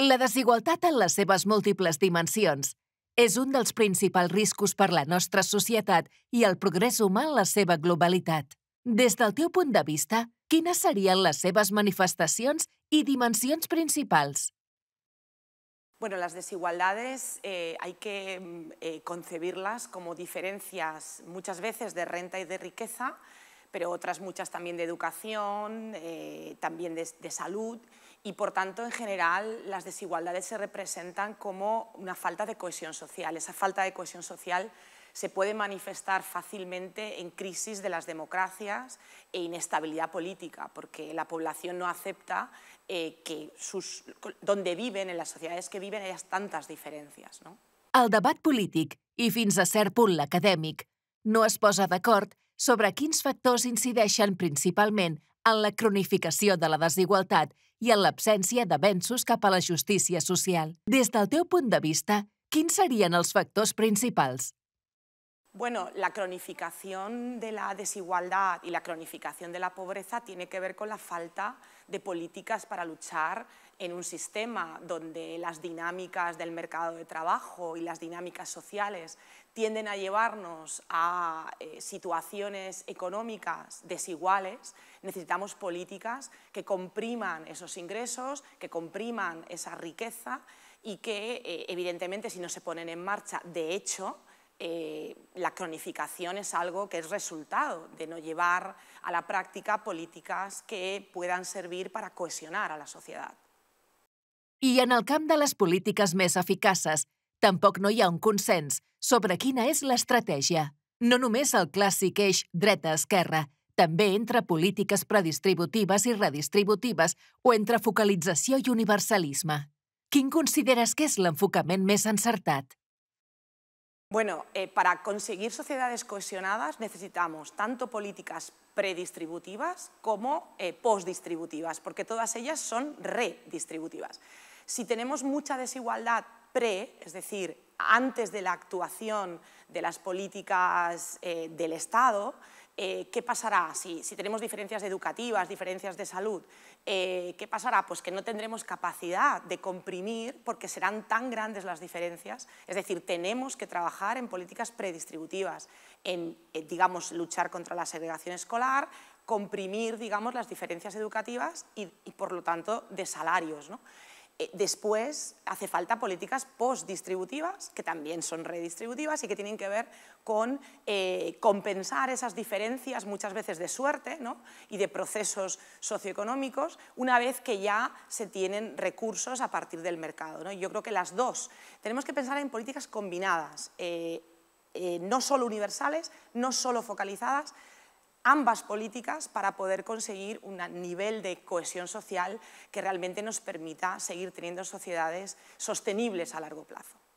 La desigualtat en les seves múltiples dimensions és un dels principals riscos per la nostra societat i el progrés humà en la seva globalitat. Des del teu punt de vista, quines serien les seves manifestacions i dimensions principals? Bueno, las desigualdades eh, hay que mm, eh, concebirlas como diferencias muchas veces de renta y de riqueza pero otras muchas también de educación, eh, también de, salud y por tanto en general las desigualdades se representan como una falta de cohesión social. Esa falta de cohesión social se puede manifestar fácilmente en crisis de las democracias e inestabilidad política, porque la población no acepta eh, que donde viven, en las sociedades que viven, hay tantas diferencias. No? El debate y fins a ser no es posa sobre quins factors incideixen principalment en la cronificació de la desigualtat i en l'absència d'avenços cap a la justícia social. Des del teu punt de vista, quins serien els factors principals? Bueno, la cronificación de la desigualdad y la cronificación de la pobreza tiene que ver con la falta de políticas para luchar en un sistema donde las dinámicas del mercado de trabajo y las dinámicas sociales tienden a llevarnos a eh, situaciones económicas desiguales, necesitamos políticas que compriman esos ingresos, que compriman esa riqueza y que, eh, evidentemente, si no se ponen en marcha, de hecho, eh, la cronificación es algo que es resultado de no llevar a la práctica políticas que puedan servir para cohesionar a la societat. I en el camp de les polítiques més eficaces, tampoc no hi ha un consens sobre quina és l'estratègia. No només el clàssic eix dreta-esquerra, també entre polítiques predistributives i redistributives o entre focalització i universalisme. Quin consideres que és l'enfocament més encertat? Bueno, eh, para conseguir sociedades cohesionadas necesitamos tanto políticas predistributivas como eh, postdistributivas, porque todas ellas son redistributivas. Si tenemos mucha desigualdad pre, es decir, antes de la actuación de las políticas eh, del Estado, eh, ¿qué pasará si, tenemos diferencias educativas, diferencias de salud? Eh, ¿Qué pasará? Pues que no tendremos capacidad de comprimir porque serán tan grandes las diferencias. Es decir, tenemos que trabajar en políticas predistributivas, en, eh, digamos, luchar contra la segregación escolar, comprimir, digamos, las diferencias educativas y, y por lo tanto, de salarios. ¿no? Eh, después hace falta políticas post-distributivas que también son redistributivas y que tienen que ver con eh, compensar esas diferencias muchas veces de suerte y de procesos socioeconómicos una vez que ya se tienen recursos a partir del mercado. Yo creo que las dos. Tenemos que pensar en políticas combinadas, eh, no solo universales, no solo focalizadas, ambas políticas para poder conseguir un nivel de cohesión social que realmente nos permita seguir teniendo sociedades sostenibles a largo plazo.